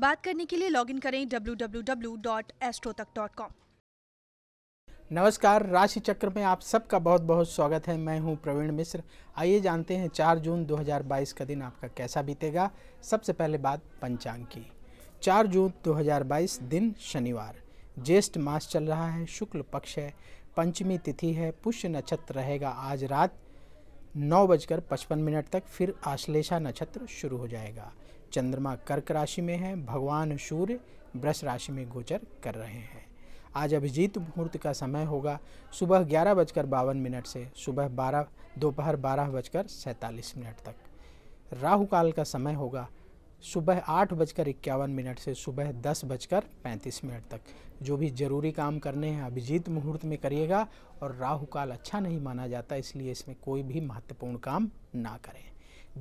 बात करने के लिए लॉगिन करें www.astrotak.com नमस्कार राशि चक्र में आप सबका बहुत बहुत स्वागत है मैं हूं प्रवीण मिश्र आइए जानते हैं 4 जून 2022 का दिन आपका कैसा बीतेगा सबसे पहले बात पंचांग की 4 जून 2022 दिन शनिवार ज्येष्ठ मास चल रहा है शुक्ल पक्ष है पंचमी तिथि है पुष्य नक्षत्र रहेगा आज रात नौ बजकर पचपन मिनट तक फिर आश्लेषा नक्षत्र शुरू हो जाएगा चंद्रमा कर्क राशि में है भगवान सूर्य वृष राशि में गोचर कर रहे हैं आज अभिजीत मुहूर्त का समय होगा सुबह ग्यारह बजकर बावन मिनट से सुबह बारह दोपहर बारह बजकर सैंतालीस मिनट तक राहु काल का समय होगा सुबह आठ बजकर इक्यावन मिनट से सुबह दस बजकर पैंतीस मिनट तक जो भी ज़रूरी काम करने हैं अभिजीत मुहूर्त में करिएगा और राहु काल अच्छा नहीं माना जाता इसलिए इसमें कोई भी महत्वपूर्ण काम ना करें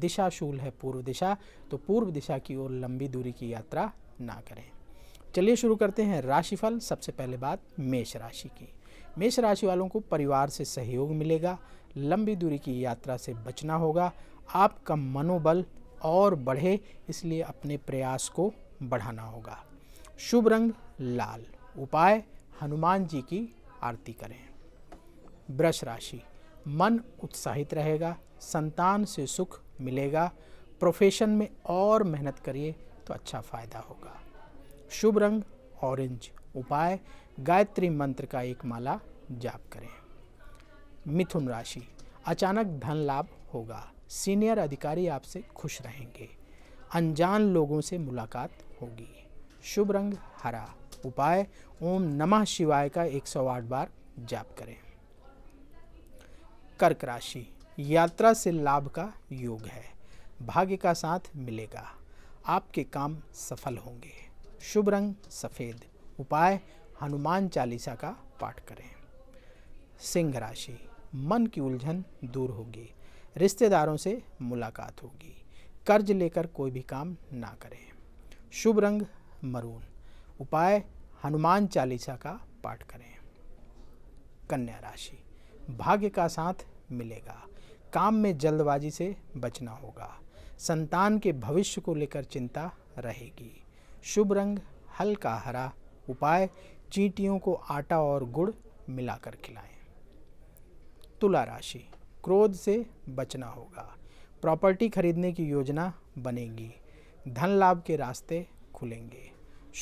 दिशाशूल है पूर्व दिशा तो पूर्व दिशा की ओर लंबी दूरी की यात्रा ना करें चलिए शुरू करते हैं राशिफल सबसे पहले बात मेष राशि की मेष राशि वालों को परिवार से सहयोग मिलेगा लंबी दूरी की यात्रा से बचना होगा आपका मनोबल और बढ़े इसलिए अपने प्रयास को बढ़ाना होगा शुभ रंग लाल उपाय हनुमान जी की आरती करें वृष राशि मन उत्साहित रहेगा संतान से सुख मिलेगा प्रोफेशन में और मेहनत करिए तो अच्छा फ़ायदा होगा शुभ रंग ऑरेंज उपाय गायत्री मंत्र का एक माला जाप करें मिथुन राशि अचानक धन लाभ होगा सीनियर अधिकारी आपसे खुश रहेंगे अनजान लोगों से मुलाकात होगी शुभ रंग हरा उपाय ओम नमः शिवाय का 108 बार जाप करें कर्क राशि यात्रा से लाभ का योग है भाग्य का साथ मिलेगा आपके काम सफल होंगे शुभ रंग सफ़ेद उपाय हनुमान चालीसा का पाठ करें सिंह राशि मन की उलझन दूर होगी रिश्तेदारों से मुलाकात होगी कर्ज लेकर कोई भी काम ना करें शुभ रंग मरून उपाय हनुमान चालीसा का पाठ करें कन्या राशि भाग्य का साथ मिलेगा काम में जल्दबाजी से बचना होगा संतान के भविष्य को लेकर चिंता रहेगी शुभ रंग हल्का हरा उपाय चींटियों को आटा और गुड़ मिलाकर खिलाएं तुला राशि क्रोध से बचना होगा प्रॉपर्टी खरीदने की योजना बनेगी धन लाभ के रास्ते खुलेंगे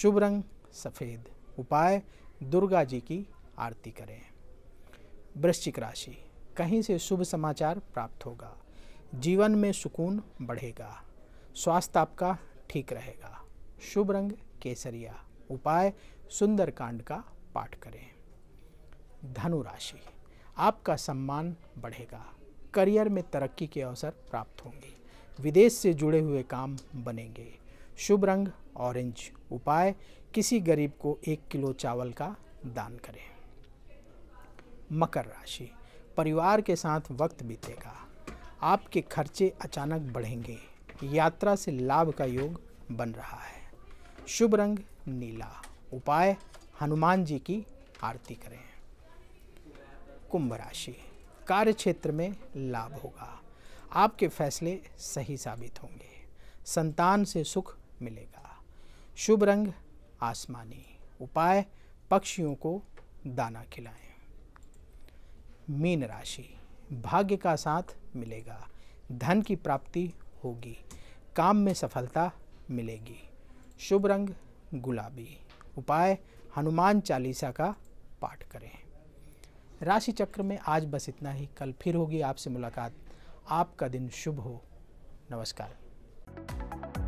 शुभ रंग सफ़ेद उपाय दुर्गा जी की आरती करें वृश्चिक राशि कहीं से शुभ समाचार प्राप्त होगा जीवन में सुकून बढ़ेगा स्वास्थ्य आपका ठीक रहेगा शुभ रंग केसरिया उपाय सुंदरकांड का पाठ करें धनु राशि आपका सम्मान बढ़ेगा करियर में तरक्की के अवसर प्राप्त होंगे विदेश से जुड़े हुए काम बनेंगे शुभ रंग ऑरेंज उपाय किसी गरीब को एक किलो चावल का दान करें मकर राशि परिवार के साथ वक्त बीतेगा आपके खर्चे अचानक बढ़ेंगे यात्रा से लाभ का योग बन रहा है शुभ रंग नीला उपाय हनुमान जी की आरती करें कुंभ राशि कार्य क्षेत्र में लाभ होगा आपके फैसले सही साबित होंगे संतान से सुख मिलेगा शुभ रंग आसमानी उपाय पक्षियों को दाना खिलाएं मीन राशि भाग्य का साथ मिलेगा धन की प्राप्ति होगी काम में सफलता मिलेगी शुभ रंग गुलाबी उपाय हनुमान चालीसा का पाठ करें राशि चक्र में आज बस इतना ही कल फिर होगी आपसे मुलाकात आपका दिन शुभ हो नमस्कार